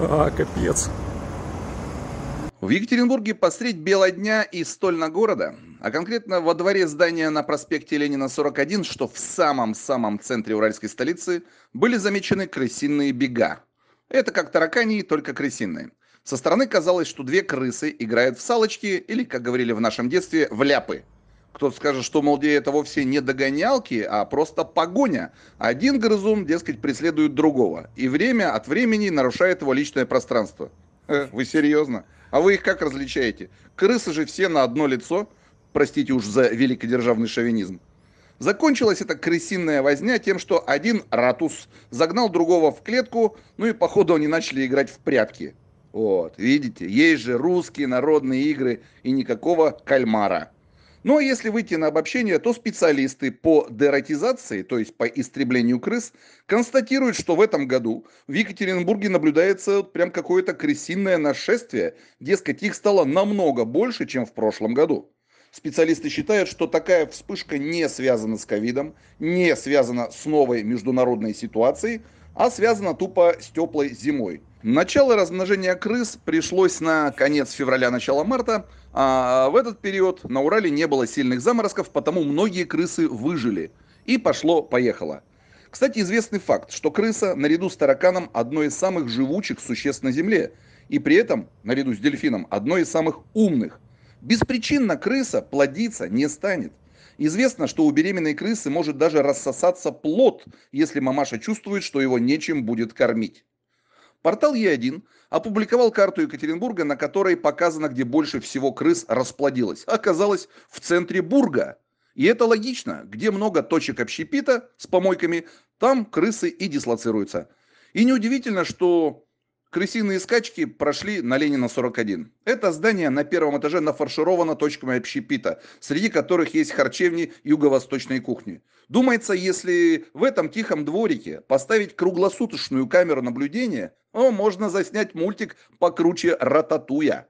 А, капец. В Екатеринбурге посредь бела дня и стольно города, а конкретно во дворе здания на проспекте Ленина 41, что в самом-самом центре уральской столицы, были замечены крысиные бега. Это как таракани, только крысиные. Со стороны казалось, что две крысы играют в салочки или, как говорили в нашем детстве, в ляпы. Кто-то скажет, что, мол, это вовсе не догонялки, а просто погоня. Один грызун, дескать, преследует другого. И время от времени нарушает его личное пространство. Э, вы серьезно? А вы их как различаете? Крысы же все на одно лицо. Простите уж за великодержавный шовинизм. Закончилась эта крысиная возня тем, что один ратус загнал другого в клетку, ну и походу они начали играть в прятки. Вот, видите, есть же русские народные игры и никакого кальмара. Но ну, а если выйти на обобщение, то специалисты по дератизации, то есть по истреблению крыс, констатируют, что в этом году в Екатеринбурге наблюдается прям какое-то крысиное нашествие. Дескать, их стало намного больше, чем в прошлом году. Специалисты считают, что такая вспышка не связана с ковидом, не связана с новой международной ситуацией, а связана тупо с теплой зимой. Начало размножения крыс пришлось на конец февраля, начало марта. А в этот период на Урале не было сильных заморозков, потому многие крысы выжили. И пошло-поехало. Кстати, известный факт, что крыса наряду с тараканом одно из самых живучих существ на Земле. И при этом, наряду с дельфином, одно из самых умных. Беспричинно крыса плодиться не станет. Известно, что у беременной крысы может даже рассосаться плод, если мамаша чувствует, что его нечем будет кормить. Портал Е1 опубликовал карту Екатеринбурга, на которой показано, где больше всего крыс расплодилось. Оказалось, в центре Бурга. И это логично. Где много точек общепита с помойками, там крысы и дислоцируются. И неудивительно, что крысиные скачки прошли на Ленина 41. Это здание на первом этаже нафаршировано точками общепита, среди которых есть харчевни юго-восточной кухни. Думается, если в этом тихом дворике поставить круглосуточную камеру наблюдения – о, можно заснять мультик покруче «Рататуя».